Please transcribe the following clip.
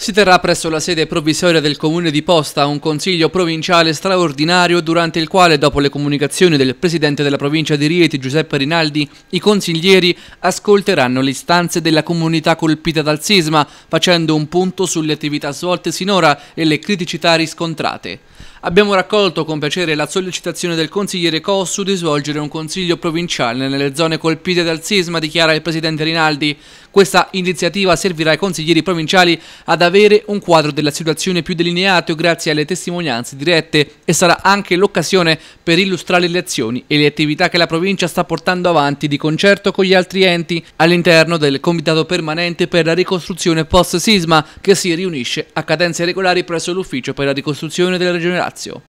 Si terrà presso la sede provvisoria del Comune di Posta un consiglio provinciale straordinario durante il quale, dopo le comunicazioni del Presidente della provincia di Rieti, Giuseppe Rinaldi, i consiglieri ascolteranno le istanze della comunità colpita dal sisma, facendo un punto sulle attività svolte sinora e le criticità riscontrate. Abbiamo raccolto con piacere la sollecitazione del consigliere Cossu di svolgere un consiglio provinciale nelle zone colpite dal sisma, dichiara il Presidente Rinaldi. Questa iniziativa servirà ai consiglieri provinciali ad avere un quadro della situazione più delineato grazie alle testimonianze dirette e sarà anche l'occasione per illustrare le azioni e le attività che la provincia sta portando avanti di concerto con gli altri enti all'interno del Comitato Permanente per la ricostruzione post-sisma che si riunisce a cadenze regolari presso l'Ufficio per la ricostruzione della Regione Lazio.